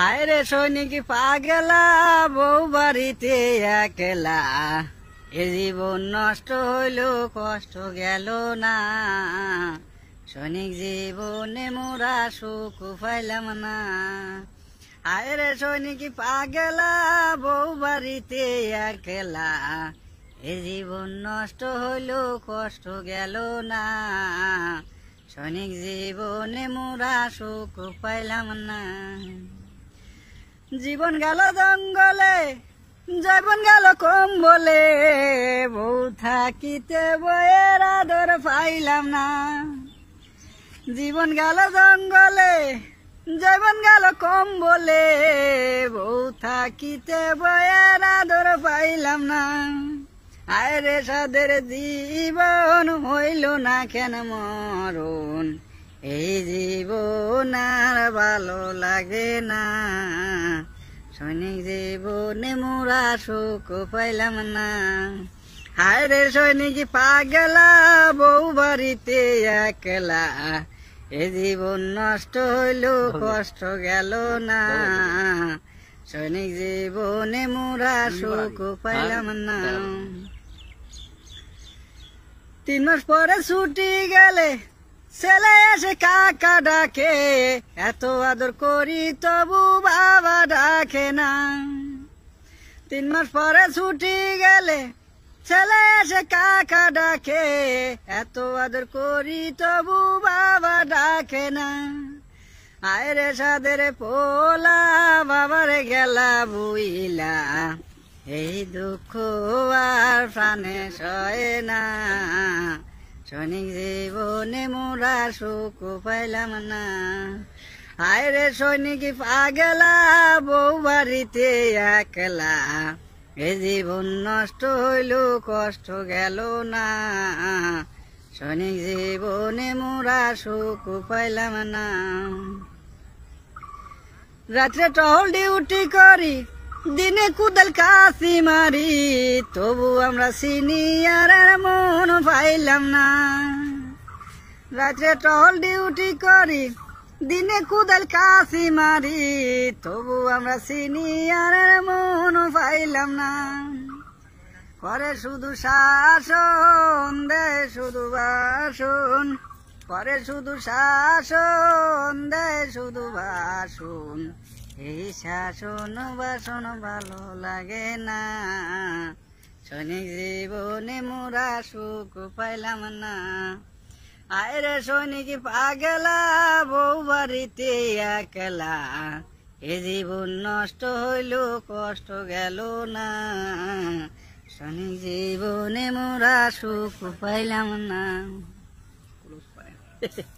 হায় রে সৈনিক পাগলা বউ বাড়িতে একলা এ জীবন নষ্ট হইল কষ্ট গেল না সৈনিক জীবনে মোরা সুখ পাইলাম না হায় রে সৈনিক পাগলা বউ বাড়িতে একলা এ জীবন নষ্ট হইল কষ্ট গেল না সৈনিক জীবনে মোরা সুখ পাইলাম না জীবন গেল জঙ্গলে জীবন গেল কম্বলে বউ থাকিতে বয়ের আদর পাইলাম না জীবন গেল জঙ্গলে জীবন গেল কম্বলে বউ থাকিতে বয়ের আদর পাইলাম না রে সাদের জীবন হইল না কেন মরণ এই জীবন আর ভালো লাগে না সৈনিক জীবনে মোরা সুখ পাইলাম না রে সৈনিক পাগলা বউ বাড়িতে একলা এ জীবন নষ্ট হইল কষ্ট গেল না সৈনিক জীবনে মোরা সুখ পাইলাম না তিন মাস পরে ছুটি গেলে ছেলে এসে কাকা ডাকে এত আদর করি তবু বাবা ডাকে না তিন মাস পরে ছুটি গেলে ছেলে এসে কাকা ডাকে এত আদর করি তবু বাবা ডাকে না আয়রে সাদের পোলা বাবার গেলা বুইলা এই দুঃখ আর প্রাণে সয় না সৈনিক জীবনে মোরা সুখ পাইলাম না হায় রে সৈনিক পাগলা বউ বাড়িতে একলা এ জীবন নষ্ট হইল কষ্ট গেল না সৈনিক জীবনে মোরা সুখ পাইলাম না রাত্রে টহল ডিউটি করি দিনে কুদল কাশি মারি তবু আমরা সিনিয়র মন পাইলাম না রাত্রে টহল ডিউটি করি দিনে কুদল কাশি মারি তবু আমরা সিনিয়র মন পাইলাম না করে শুধু শাসন দে শুধু বাসন করে শুধু শাসন দে শুধু বাসন এই শাসন বাসন ভালো লাগে না সৈনিক জীবনে মোরা সুখ পাইলাম না আয়রে সৈনিক পাগলা বউ বাড়িতে একলা এ জীবন নষ্ট হইল কষ্ট গেল না সৈনিক জীবনে মোরা সুখ পাইলাম না